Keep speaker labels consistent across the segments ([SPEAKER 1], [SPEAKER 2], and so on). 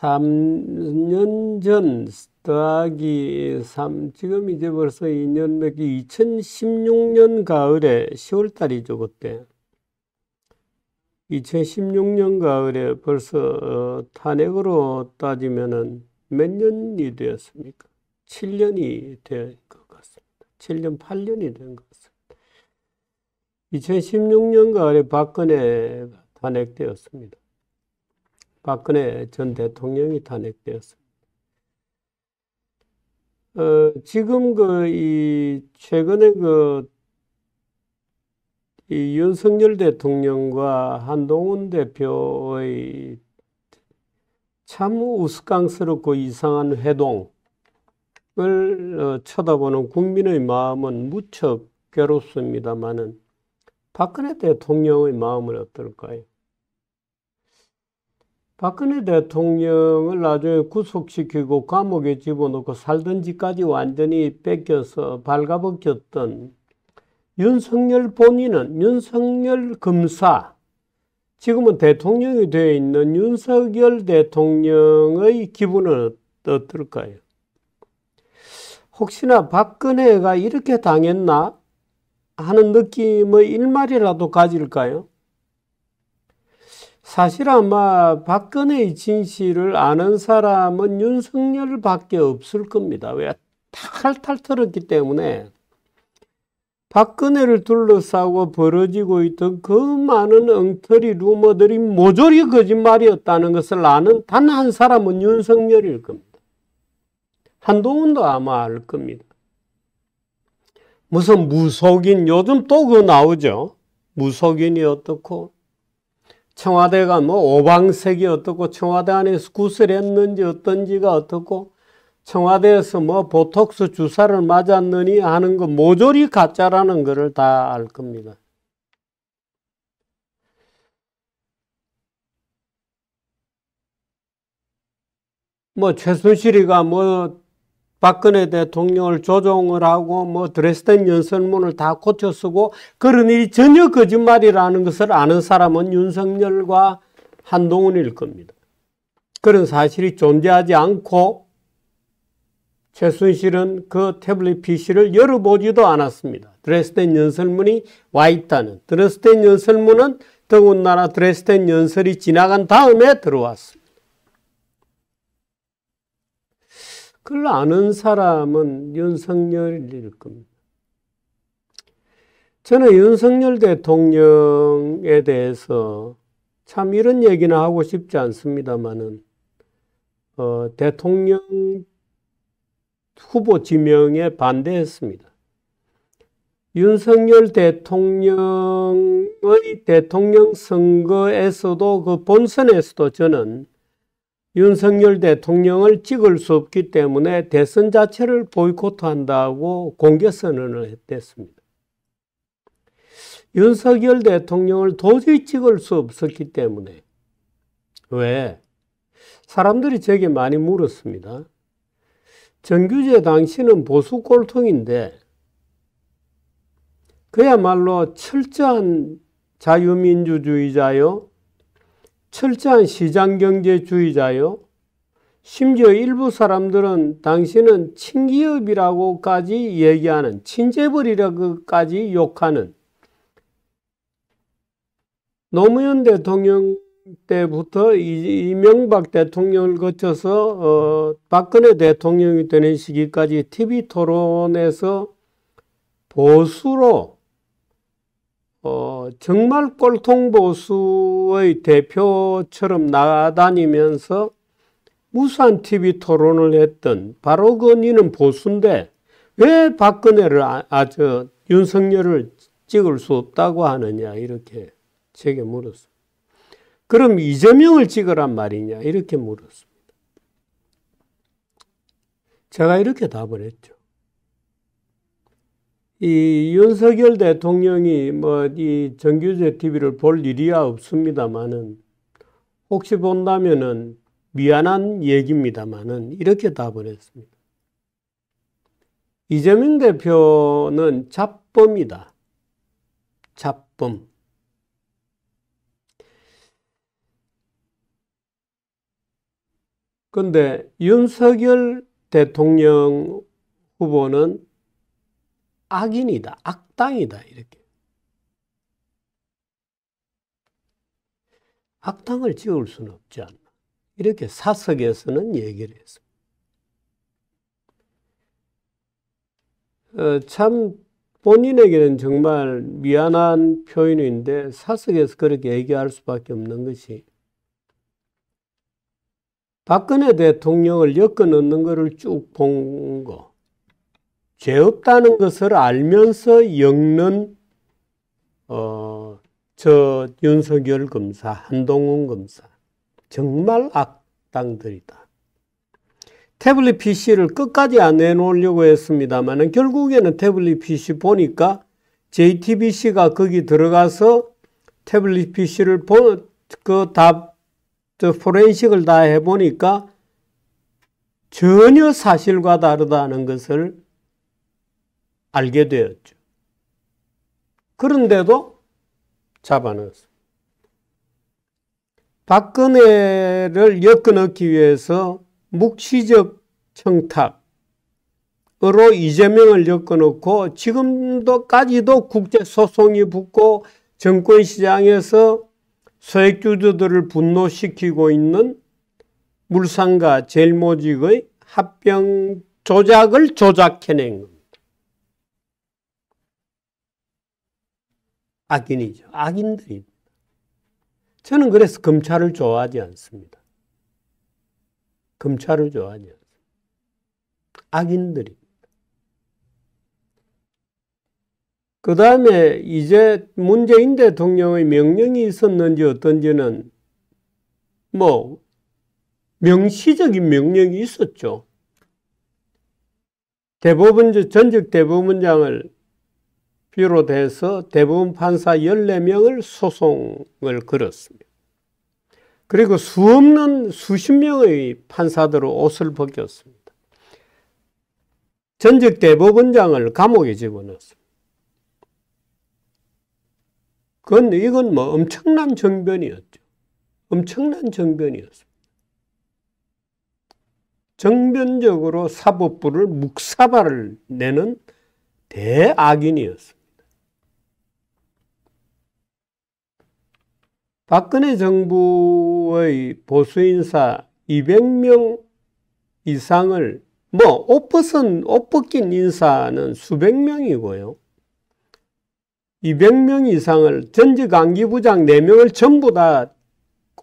[SPEAKER 1] 3년 전 더하기 3 지금 이제 벌써 2년 몇기 2016년 가을에 10월 달이죠 그때 2016년 가을에 벌써 어, 탄핵으로 따지면몇 년이 되었습니까? 7년이 된 것 같습니다. 7년 8년이 된 것 같습니다. 2016년 가을에 박근혜가 탄핵되었습니다. 박근혜 전 대통령이 탄핵되었습니다. 어, 지금 그이 최근에 그이 윤석열 대통령과 한동훈 대표의 참 우스꽝스럽고 이상한 회동을 어, 쳐다보는 국민의 마음은 무척 괴롭습니다만은 박근혜 대통령의 마음은 어떨까요? 박근혜 대통령을 나중에 구속시키고 감옥에 집어넣고 살던 집까지 완전히 뺏겨서 발가벗겼던 윤석열 본인은 윤석열 검사 지금은 대통령이 되어 있는 윤석열 대통령의 기분은 어떨까요? 혹시나 박근혜가 이렇게 당했나 하는 느낌의 일말이라도 가질까요? 사실 아마 박근혜의 진실을 아는 사람은 윤석열밖에 없을 겁니다. 왜? 탈탈 털었기 때문에 박근혜를 둘러싸고 벌어지고 있던 그 많은 엉터리 루머들이 모조리 거짓말이었다는 것을 아는 단 한 사람은 윤석열일 겁니다. 한동훈도 아마 알 겁니다. 무슨 무속인, 요즘 또 그 나오죠? 무속인이 어떻고, 청와대가 뭐 오방색이 어떻고 청와대 안에서 구슬했는지 어떤지가 어떻고 청와대에서 뭐 보톡스 주사를 맞았느니 하는 거 모조리 가짜라는 거를 다알 겁니다. 뭐 최순실이가 뭐 박근혜 대통령을 조종을 하고 뭐 드레스덴 연설문을 다 고쳐 쓰고 그런 일이 전혀 거짓말이라는 것을 아는 사람은 윤석열과 한동훈일 겁니다. 그런 사실이 존재하지 않고 최순실은 그 태블릿 PC를 열어보지도 않았습니다. 드레스덴 연설문이 와 있다는. 드레스덴 연설문은 더군다나 드레스덴 연설이 지나간 다음에 들어왔습니다. 그걸 아는 사람은 윤석열일 겁니다. 저는 윤석열 대통령에 대해서 참 이런 얘기는 하고 싶지 않습니다만은 어, 대통령 후보 지명에 반대했습니다. 윤석열 대통령의 대통령 선거에서도 그 본선에서도 저는 윤석열 대통령을 찍을 수 없기 때문에 대선 자체를 보이콧한다고 공개 선언을 했습니다. 윤석열 대통령을 도저히 찍을 수 없었기 때문에 왜? 사람들이 제게 많이 물었습니다. 정규재 당신은 보수 꼴통인데 그야말로 철저한 자유민주주의자요 철저한 시장경제주의자요. 심지어 일부 사람들은 당신은 친기업이라고까지 얘기하는 친재벌이라고까지 욕하는 노무현 대통령 때부터 이명박 대통령을 거쳐서 어, 박근혜 대통령이 되는 시기까지 TV 토론에서 보수로 어, 정말 꼴통보수의 대표처럼 나다니면서 무수한 TV 토론을 했던 바로 그니는 보수인데 왜 박근혜를, 아, 저, 윤석열을 찍을 수 없다고 하느냐, 이렇게 제게 물었습니다. 그럼 이재명을 찍으란 말이냐, 이렇게 물었습니다. 제가 이렇게 답을 했죠. 이 윤석열 대통령이 뭐 이 정규제 TV를 볼 일이야 없습니다만은 혹시 본다면은 미안한 얘기입니다만은 이렇게 답을 했습니다. 이재명 대표는 잡범이다. 잡범. 근데 윤석열 대통령 후보는 악인이다, 악당이다 이렇게. 악당을 지울 수는 없지 않나. 이렇게 사석에서는 얘기를 했습니다. 어, 참 본인에게는 정말 미안한 표현인데 사석에서 그렇게 얘기할 수밖에 없는 것이 박근혜 대통령을 엮어 넣는 것을 쭉 본 거. 죄 없다는 것을 알면서 엮는 어, 저 윤석열 검사, 한동훈 검사 정말 악당들이다. 태블릿 PC를 끝까지 안 내놓으려고 했습니다만 결국에는 태블릿 PC 보니까 JTBC가 거기 들어가서 태블릿 PC를 그다 포렌식을 다 해보니까 전혀 사실과 다르다는 것을 알게 되었죠. 그런데도 잡아넣었습 박근혜를 엮어넣기 위해서 묵시적 청탁으로 이재명을 엮어놓고 지금도까지도 국제소송이 붙고 정권시장에서 소액주주들을 분노시키고 있는 물상과 젤모직의 합병 조작을 조작해낸 것. 악인이죠. 악인들입니다. 저는 그래서 검찰을 좋아하지 않습니다. 검찰을 좋아하지 않습니다. 악인들입니다. 그 다음에 이제 문재인 대통령의 명령이 있었는지 어떤지는 뭐 명시적인 명령이 있었죠. 대법원 전직 대법원장을 비롯해서 대부분 판사 14명을 소송을 걸었습니다. 그리고 수없는 수십 명의 판사들을 옷을 벗겼습니다. 전직 대법원장을 감옥에 집어넣었습니다. 그건 이건 뭐 엄청난 정변이었죠. 엄청난 정변이었습니다. 정변적으로 사법부를 묵사발을 내는 대악인이었습니다. 박근혜 정부의 보수 인사 200명 이상을 뭐 옷벗은 옷벗긴 인사는 수백 명이고요. 200명 이상을 전직 안기부장 4명을 전부 다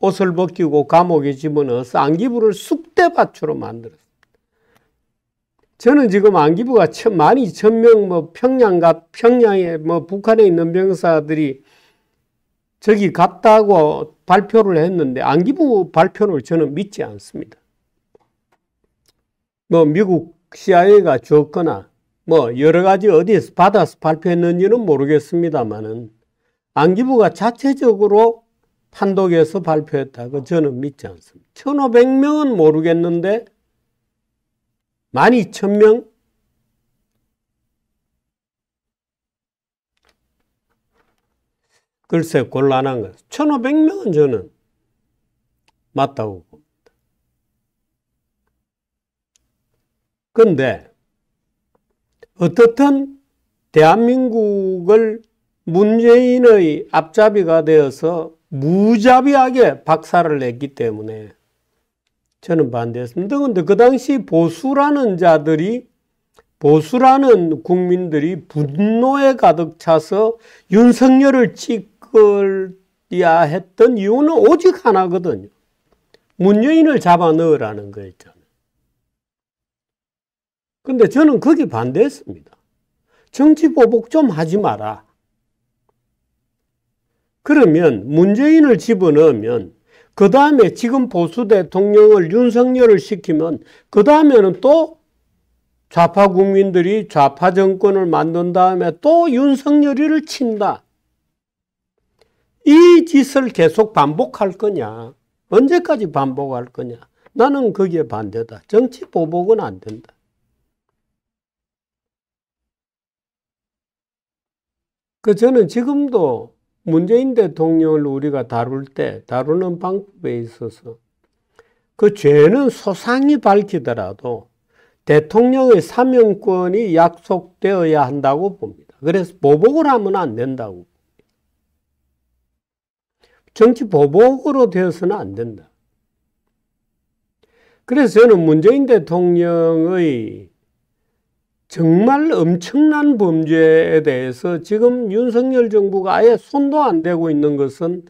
[SPEAKER 1] 옷을 벗기고 감옥에 집어넣어서 안기부를 쑥대밭으로 만들었습니다. 저는 지금 안기부가 12,000명 뭐 평양과 평양에 뭐 북한에 있는 병사들이 저기 갔다고 발표를 했는데 안기부 발표를 저는 믿지 않습니다. 뭐 미국 CIA가 줬거나 뭐 여러 가지 어디에서 받아서 발표했는지는 모르겠습니다만은 안기부가 자체적으로 판독에서 발표했다고 저는 믿지 않습니다. 1,500명은 모르겠는데 12,000명 글쎄 곤란한 것. 1,500명은 저는 맞다고 봅니다. 근데 어떻든 대한민국을 문재인의 앞잡이가 되어서 무자비하게 박살을 냈기 때문에 저는 반대했습니다. 그런데 그 당시 보수라는 자들이 보수라는 국민들이 분노에 가득 차서 윤석열을 찍 바꿔야 했던 이유는 오직 하나거든요. 문여인을 잡아 넣으라는 거였잖아요. 근데 저는 거기 반대했습니다. 정치 보복 좀 하지 마라. 그러면 문재인을 집어넣으면 그 다음에 지금 보수 대통령을 윤석열을 시키면 그 다음에는 또 좌파 국민들이 좌파 정권을 만든 다음에 또 윤석열이를 친다. 이 짓을 계속 반복할 거냐? 언제까지 반복할 거냐? 나는 거기에 반대다. 정치 보복은 안 된다. 그 저는 지금도 문재인 대통령을 우리가 다룰 때 다루는 방법에 있어서 그 죄는 소상히 밝히더라도 대통령의 사명권이 약속되어야 한다고 봅니다. 그래서 보복을 하면 안 된다고. 정치 보복으로 되어서는 안 된다. 그래서 저는 문재인 대통령의 정말 엄청난 범죄에 대해서 지금 윤석열 정부가 아예 손도 안 대고 있는 것은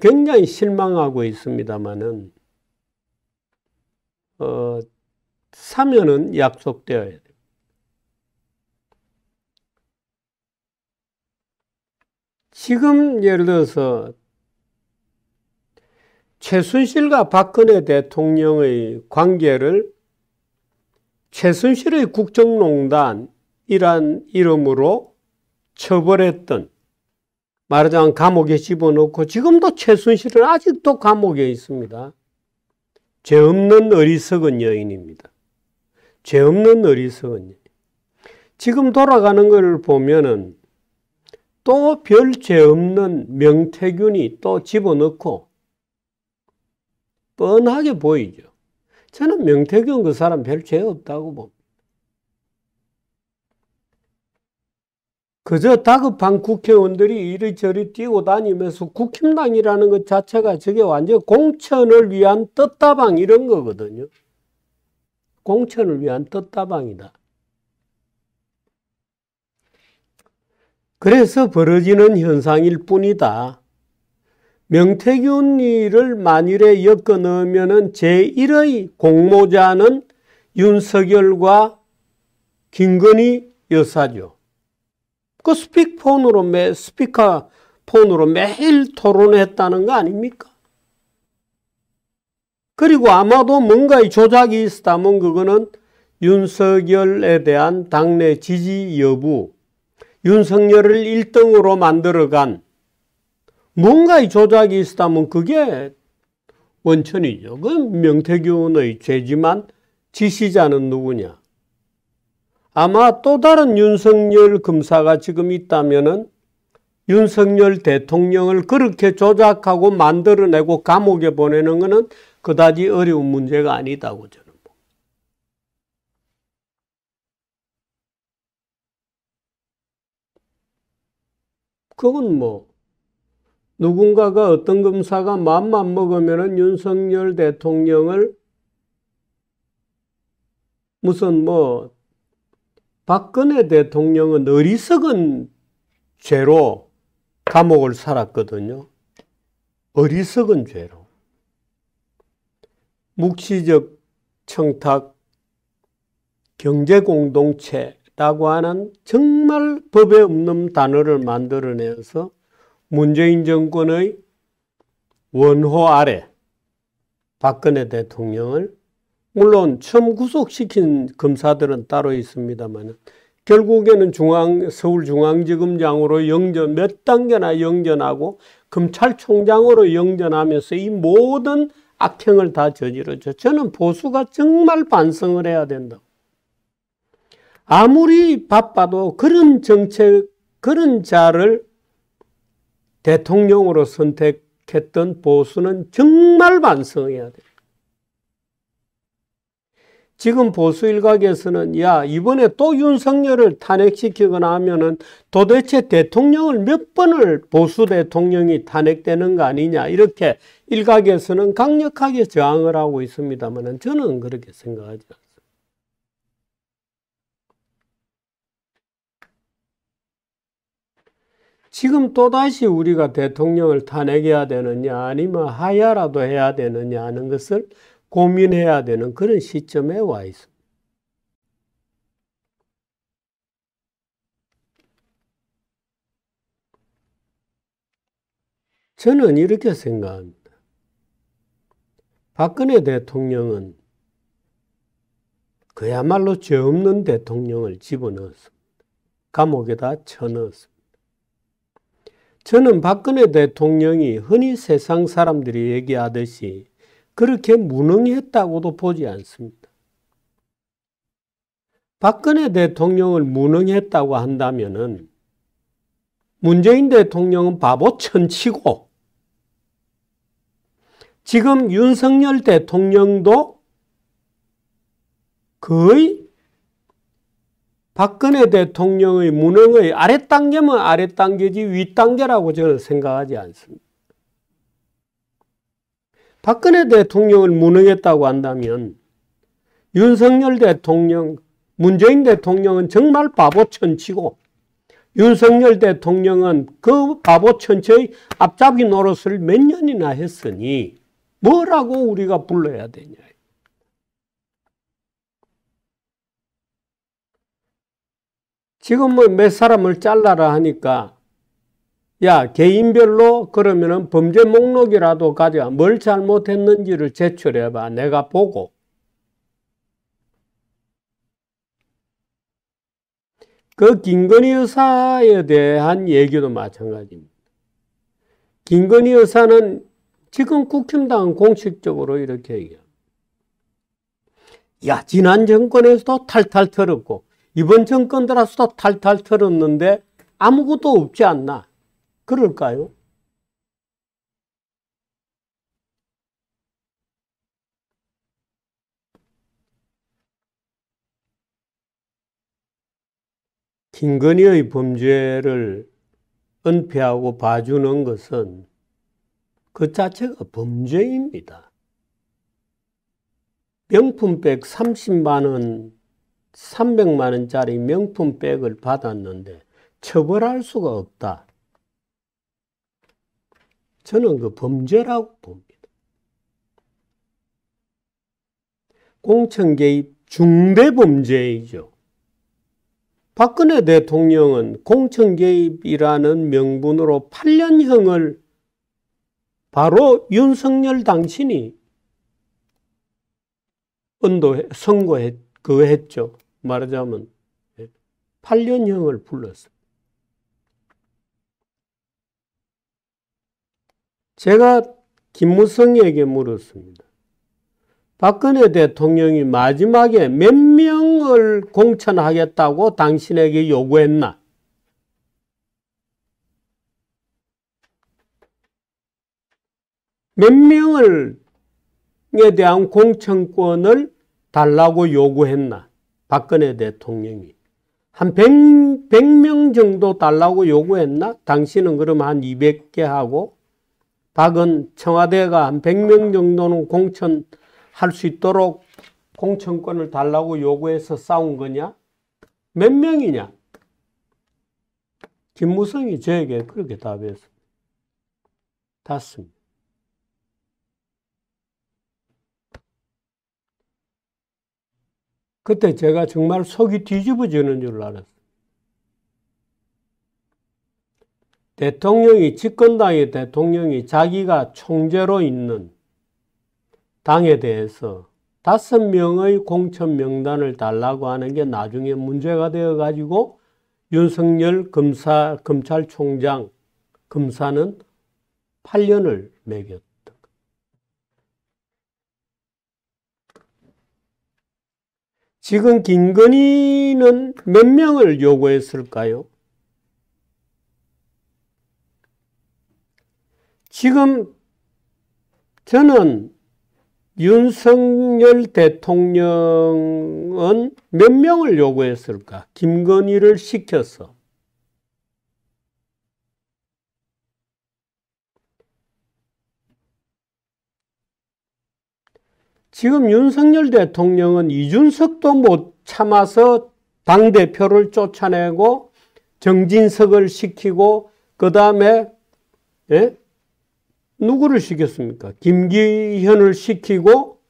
[SPEAKER 1] 굉장히 실망하고 있습니다만은 어, 사면은 약속되어야 돼 지금 예를 들어서 최순실과 박근혜 대통령의 관계를 최순실의 국정농단이란 이름으로 처벌했던 말하자면 감옥에 집어넣고 지금도 최순실은 아직도 감옥에 있습니다. 죄 없는 어리석은 여인입니다. 죄 없는 어리석은 여인. 지금 돌아가는 걸 보면은 또 별 죄 없는 명태균이 또 집어넣고 뻔하게 보이죠. 저는 명태균 그 사람 별 죄 없다고 봅니다. 그저 다급한 국회의원들이 이리저리 뛰고 다니면서 국힘당이라는 것 자체가 저게 완전 공천을 위한 떴다방 이런 거거든요. 공천을 위한 떴다방이다. 그래서 벌어지는 현상일 뿐이다. 명태균이를 만일에 엮어넣으면 제1의 공모자는 윤석열과 김건희 여사죠. 그 스피크폰으로 매, 스피커폰으로 매일 토론했다는 거 아닙니까? 그리고 아마도 뭔가의 조작이 있었다면 그거는 윤석열에 대한 당내 지지 여부, 윤석열을 1등으로 만들어간 뭔가의 조작이 있었다면 그게 원천이죠. 그건 명태균의 죄지만 지시자는 누구냐. 아마 또 다른 윤석열 검사가 지금 있다면 윤석열 대통령을 그렇게 조작하고 만들어내고 감옥에 보내는 것은 그다지 어려운 문제가 아니다고 저는 봅니다. 그건 뭐 누군가가 어떤 검사가 마음만 먹으면 윤석열 대통령을 무슨 뭐 박근혜 대통령은 어리석은 죄로 감옥을 살았거든요. 어리석은 죄로. 묵시적 청탁, 경제공동체라고 하는 정말 법에 없는 단어를 만들어내서 문재인 정권의 원호 아래 박근혜 대통령을 물론 처음 구속시킨 검사들은 따로 있습니다만 결국에는 중앙 서울중앙지검장으로 영전 몇 단계나 영전하고 검찰총장으로 영전하면서 이 모든 악행을 다 저지르죠. 저는 보수가 정말 반성을 해야 된다. 아무리 바빠도 그런 정책, 그런 자를 대통령으로 선택했던 보수는 정말 반성해야 돼요. 지금 보수 일각에서는 야 이번에 또 윤석열을 탄핵시키거나 하면은 도대체 대통령을 몇 번을 보수 대통령이 탄핵되는 거 아니냐 이렇게 일각에서는 강력하게 저항을 하고 있습니다만 저는 그렇게 생각하지 않습니다. 지금 또다시 우리가 대통령을 탄핵해야 되느냐 아니면 하야라도 해야 되느냐 하는 것을 고민해야 되는 그런 시점에 와 있습니다. 저는 이렇게 생각합니다. 박근혜 대통령은 그야말로 죄 없는 대통령을 집어넣었습니다. 감옥에다 쳐넣었습니다. 저는 박근혜 대통령이 흔히 세상 사람들이 얘기하듯이 그렇게 무능했다고도 보지 않습니다. 박근혜 대통령을 무능했다고 한다면은 문재인 대통령은 바보 천치고 지금 윤석열 대통령도 거의 박근혜 대통령의 무능의 아랫단계면 아랫단계지 윗단계라고 저는 생각하지 않습니다. 박근혜 대통령을 무능했다고 한다면 윤석열 대통령, 문재인 대통령은 정말 바보 천치고 윤석열 대통령은 그 바보 천체의 앞잡이 노릇을 몇 년이나 했으니 뭐라고 우리가 불러야 되냐. 지금 뭐 몇 사람을 잘라라 하니까 야 개인별로 그러면은 범죄 목록이라도 가져와 뭘 잘못했는지를 제출해봐 내가 보고 그 김건희 의사에 대한 얘기도 마찬가지입니다. 김건희 의사는 지금 국힘당 공식적으로 이렇게 얘기합니다. 야 지난 정권에서도 탈탈 털었고 이번 정권 들어서 탈탈 털었는데 아무것도 없지 않나. 그럴까요? 김건희의 범죄를 은폐하고 봐주는 것은 그 자체가 범죄입니다. 명품백 30만 원 300만 원짜리 명품 백을 받았는데 처벌할 수가 없다. 저는 그 범죄라고 봅니다. 공천 개입 중대 범죄이죠. 박근혜 대통령은 공천 개입이라는 명분으로 8년형을 바로 윤석열 당신이 선고했 그 거했죠. 말하자면 8년형을 예, 불렀습니다. 제가 김무성에게 물었습니다. 박근혜 대통령이 마지막에 몇 명을 공천하겠다고 당신에게 요구했나? 몇 명을에 대한 공천권을 달라고 요구했나? 박근혜 대통령이. 한 100, 100명 정도 달라고 요구했나? 당신은 그럼 한 200개 하고, 박은 청와대가 한 100명 정도는 공천할 수 있도록 공천권을 달라고 요구해서 싸운 거냐? 몇 명이냐? 김무성이 저에게 그렇게 답했습 닿습니다. 그때 제가 정말 속이 뒤집어지는 줄 알았어요. 대통령이 집권당의 대통령이 자기가 총재로 있는 당에 대해서 다섯 명의 공천 명단을 달라고 하는 게 나중에 문제가 되어 가지고 윤석열 검사 검찰총장 검사는 8년을 매겼다. 지금 김건희는 몇 명을 요구했을까요? 지금 저는 윤석열 대통령은 몇 명을 요구했을까? 김건희를 시켜서. 지금 윤석열 대통령은 이준석도 못 참아서 당대표를 쫓아내고 정진석을 시키고 그 다음에 예? 누구를 시켰습니까? 김기현을 시키고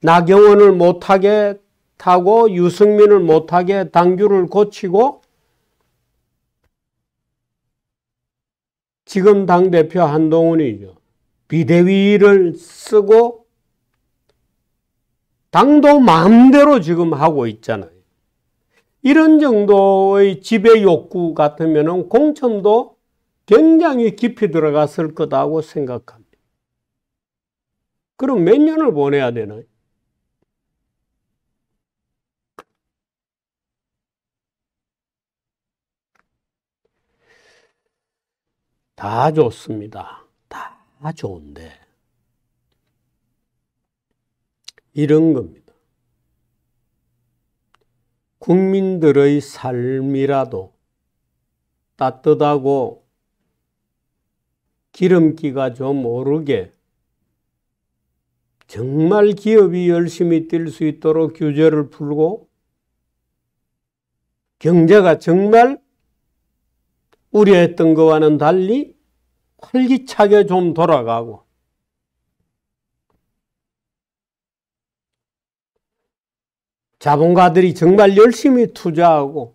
[SPEAKER 1] 나경원을 못하게 타고 유승민을 못하게 당규를 고치고 지금 당대표 한동훈이죠. 비대위를 쓰고 당도 마음대로 지금 하고 있잖아요. 이런 정도의 지배 욕구 같으면 공천도 굉장히 깊이 들어갔을 거다고 생각합니다. 그럼 몇 년을 보내야 되나요? 다 좋습니다. 다 좋은데. 이런 겁니다. 국민들의 삶이라도 따뜻하고 기름기가 좀 오르게 정말 기업이 열심히 뛸 수 있도록 규제를 풀고 경제가 정말 우려했던 것와는 달리 활기차게 좀 돌아가고 자본가들이 정말 열심히 투자하고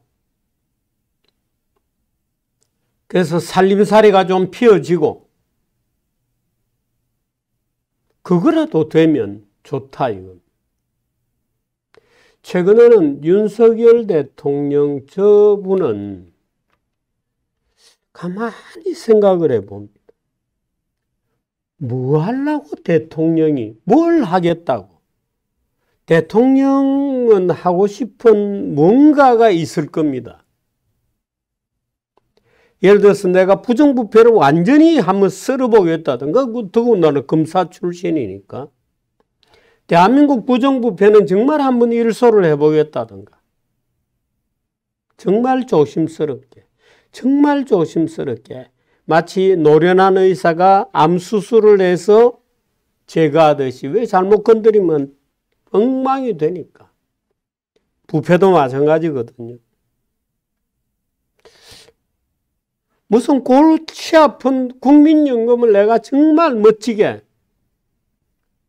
[SPEAKER 1] 그래서 살림살이가 좀 피어지고 그거라도 되면 좋다 이건. 최근에는 윤석열 대통령 저분은 가만히 생각을 해봅니다. 뭐 하려고 대통령이 뭘 하겠다고. 대통령은 예, 하고 싶은 뭔가가 있을 겁니다. 예를 들어서 내가 부정부패를 완전히 한번 쓸어보겠다든가, 그 더군 나는 검사 출신이니까. 대한민국 부정부패는 정말 한번 일소를 해보겠다든가. 정말 조심스럽게, 정말 조심스럽게. 마치 노련한 의사가 암수술을 해서 제거하듯이 왜 잘못 건드리면 엉망이 되니까. 부패도 마찬가지거든요. 무슨 골치 아픈 국민연금을 내가 정말 멋지게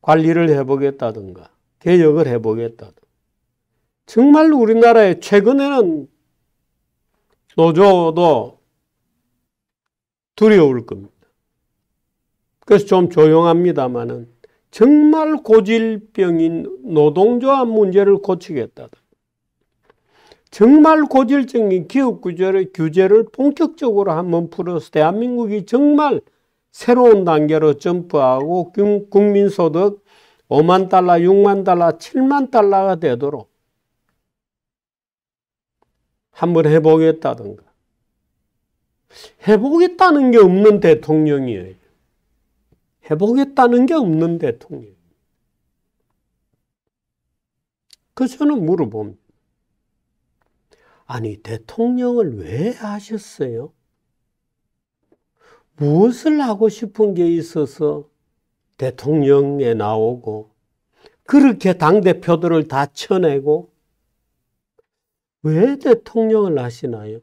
[SPEAKER 1] 관리를 해보겠다든가 개혁을 해보겠다든가 정말 우리나라에 최근에는 노조도 두려울 겁니다. 그래서 좀 조용합니다만은 정말 고질병인 노동조합 문제를 고치겠다. 정말 고질적인 기업구조의 규제를 본격적으로 한번 풀어서 대한민국이 정말 새로운 단계로 점프하고 국민소득 5만 달러, 6만 달러, 7만 달러가 되도록 한번 해보겠다든가. 해보겠다는 게 없는 대통령이에요. 해보겠다는 게 없는 대통령. 그래서 저는 물어봅니다. 아니, 대통령을 왜 하셨어요? 무엇을 하고 싶은 게 있어서 대통령에 나오고, 그렇게 당대표들을 다 쳐내고, 왜 대통령을 하시나요?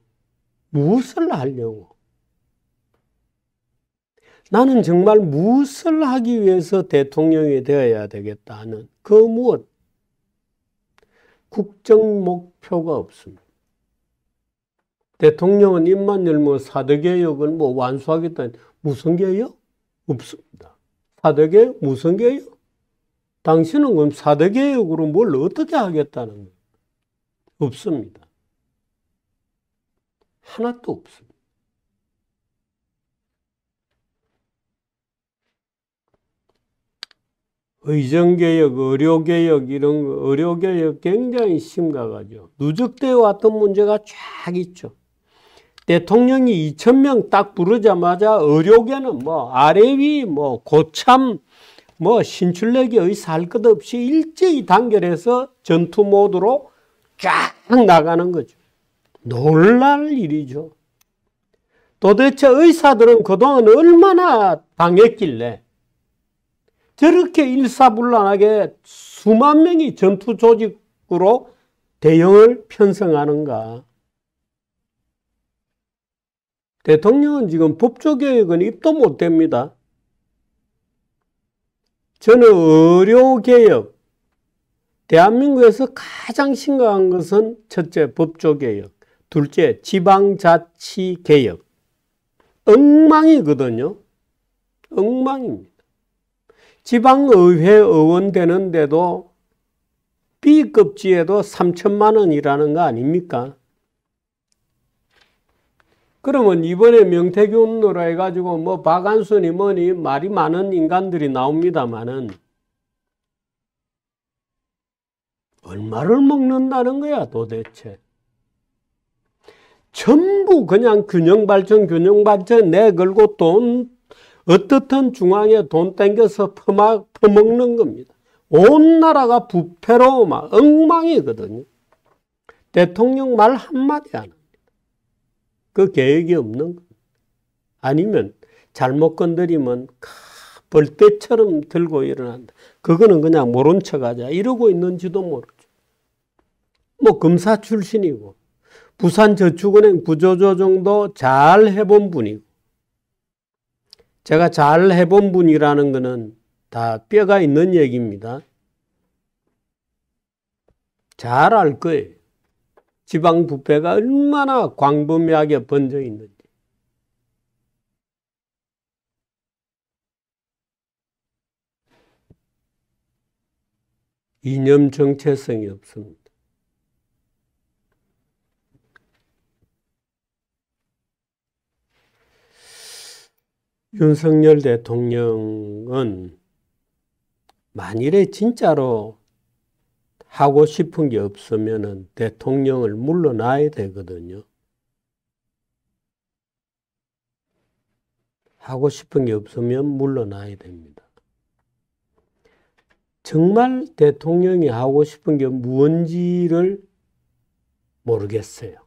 [SPEAKER 1] 무엇을 하려고? 나는 정말 무엇을 하기 위해서 대통령이 되어야 되겠다는 그 무엇 국정 목표가 없습니다. 대통령은 입만 열면 사대개혁은 뭐 완수하겠다. 무슨 개혁? 없습니다. 사대개혁? 무슨 개혁? 당신은 그럼 사대개혁으로 뭘 어떻게 하겠다는 거예요? 없습니다. 하나도 없습니다. 의정개혁, 의료개혁 이런 거, 의료개혁 굉장히 심각하죠. 누적되어 왔던 문제가 쫙 있죠. 대통령이 2천명 딱 부르자마자 의료계는 뭐 아래위, 뭐 고참, 뭐 신출내기 의사 할 것 없이 일제히 단결해서 전투 모드로 쫙 나가는 거죠. 놀랄 일이죠. 도대체 의사들은 그동안 얼마나 당했길래 저렇게 일사불란하게 수만 명이 전투 조직으로 대형을 편성하는가. 대통령은 지금 법조개혁은 입도 못 됩니다. 저는 의료개혁, 대한민국에서 가장 심각한 것은 첫째 법조개혁, 둘째 지방자치개혁. 엉망이거든요. 엉망입니다. 지방의회 의원 되는데도 B급지에도 3천만 원이라는 거 아닙니까? 그러면 이번에 명태균으로 해가지고 뭐 박한순이 뭐니 말이 많은 인간들이 나옵니다만은 얼마를 먹는다는 거야 도대체. 전부 그냥 균형 발전, 균형 발전 내걸고 돈 어떻든 중앙에 돈 땡겨서 퍼마, 퍼먹는 겁니다. 온 나라가 부패로 막 엉망이거든요. 대통령 말 한마디 안 합니다. 그 계획이 없는 겁니다. 아니면 잘못 건드리면 벌떼처럼 들고 일어난다. 그거는 그냥 모른 척 하자. 이러고 있는지도 모르죠. 뭐 검사 출신이고 부산저축은행 부조조정도 잘 해본 분이고 제가 잘 해본 분이라는 것은 다 뼈가 있는 얘기입니다. 잘 알 거예요. 지방 부패가 얼마나 광범위하게 번져 있는지. 이념 정체성이 없습니다. 윤석열 대통령은 만일에 진짜로 하고 싶은 게 없으면 대통령을 물러나야 되거든요. 하고 싶은 게 없으면 물러나야 됩니다. 정말 대통령이 하고 싶은 게 무언지를 모르겠어요.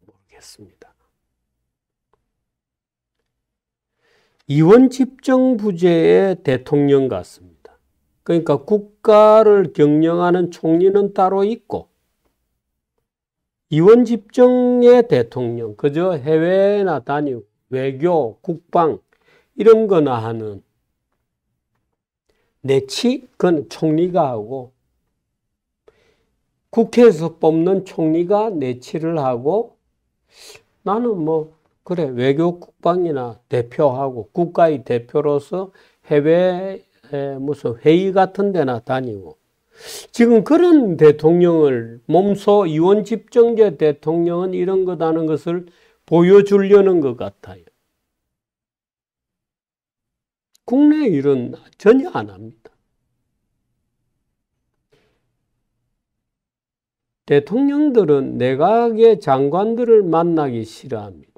[SPEAKER 1] 모르겠습니다. 이원 집정 부제의 대통령 같습니다. 그러니까 국가를 경영하는 총리는 따로 있고 이원 집정의 대통령, 그저 해외나 다니고 외교, 국방 이런 거나 하는 내치 그건 총리가 하고 국회에서 뽑는 총리가 내치를 하고 나는 뭐 그래 외교 국방이나 대표하고 국가의 대표로서 해외 무슨 회의 같은 데나 다니고 지금 그런 대통령을 몸소 이원집정제 대통령은 이런 거다는 것을 보여주려는 것 같아요. 국내 일은 전혀 안 합니다. 대통령들은 내각의 장관들을 만나기 싫어합니다.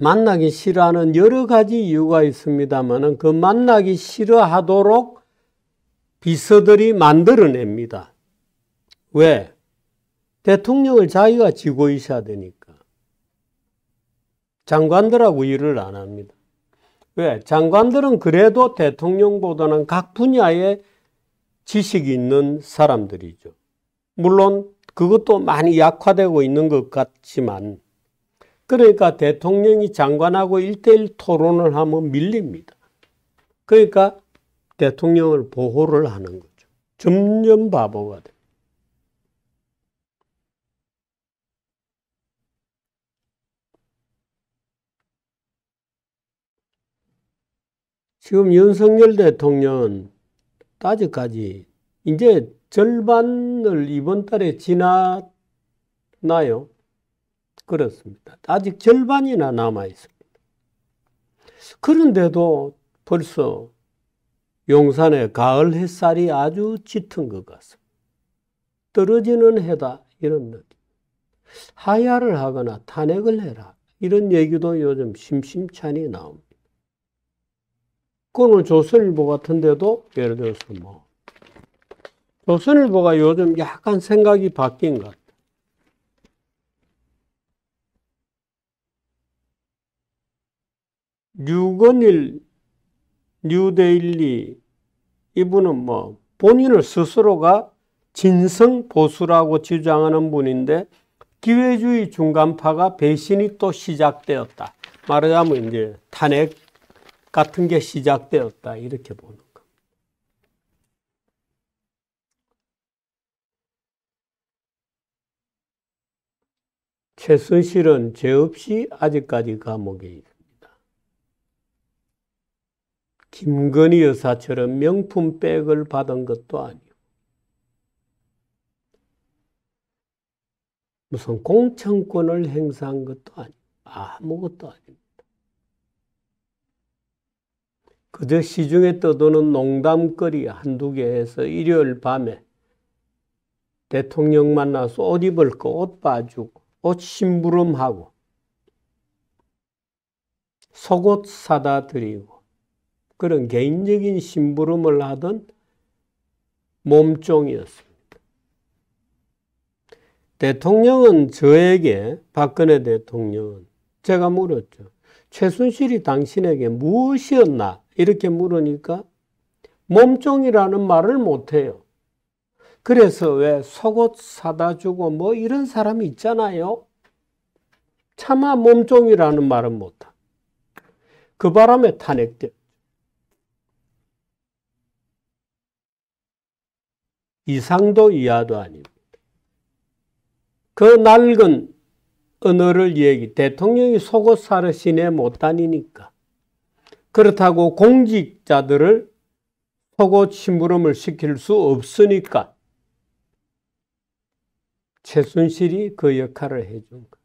[SPEAKER 1] 만나기 싫어하는 여러 가지 이유가 있습니다만 그 만나기 싫어하도록 비서들이 만들어냅니다. 왜? 대통령을 자기가 지고 있어야 되니까. 장관들하고 일을 안 합니다. 왜? 장관들은 그래도 대통령보다는 각 분야에 지식이 있는 사람들이죠. 물론 그것도 많이 약화되고 있는 것 같지만 그러니까 대통령이 장관하고 일대일 토론을 하면 밀립니다. 그러니까 대통령을 보호를 하는 거죠. 점점 바보가 돼. 지금 윤석열 대통령은 아직까지 이제 절반을 이번 달에 지났나요? 그렇습니다. 아직 절반이나 남아 있습니다. 그런데도 벌써 용산의 가을 햇살이 아주 짙은 것 같습니다. 떨어지는 해다 이런 느낌. 하야를 하거나 탄핵을 해라 이런 얘기도 요즘 심심찮이 나옵니다. 오늘 조선일보 같은데도 예를 들어서 뭐 조선일보가 요즘 약간 생각이 바뀐 것 유건일, 뉴데일리 이분은 뭐 본인을 스스로가 진성 보수라고 주장하는 분인데 기회주의 중간파가 배신이 또 시작되었다. 말하자면 이제 탄핵 같은 게 시작되었다. 이렇게 보는 겁니다. 최순실은 죄 없이 아직까지 감옥에 있다. 김건희 여사처럼 명품 백을 받은 것도 아니고 무슨 공천권을 행사한 것도 아니고 아무것도 아닙니다. 그저 시중에 떠도는 농담거리 한두 개 해서 일요일 밤에 대통령 만나서 옷 입을 거 옷 봐주고 옷 심부름하고 속옷 사다 드리고 그런 개인적인 심부름을 하던 몸종이었습니다. 대통령은 저에게, 박근혜 대통령은 제가 물었죠. 최순실이 당신에게 무엇이었나? 이렇게 물으니까 몸종이라는 말을 못해요. 그래서 왜 속옷 사다 주고 뭐 이런 사람이 있잖아요. 차마 몸종이라는 말은 못하. 그 바람에 탄핵돼. 이상도 이하도 아닙니다. 그 낡은 언어를 얘기, 대통령이 속옷 사러 시내 못 다니니까. 그렇다고 공직자들을 속옷 심부름을 시킬 수 없으니까 최순실이 그 역할을 해준 거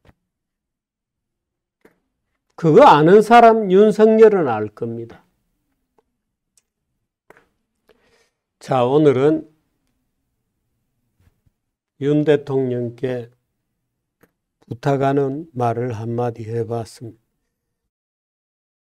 [SPEAKER 1] 그거 아는 사람 윤석열은 알 겁니다. 자, 오늘은 윤 대통령께 부탁하는 말을 한마디 해봤습니다.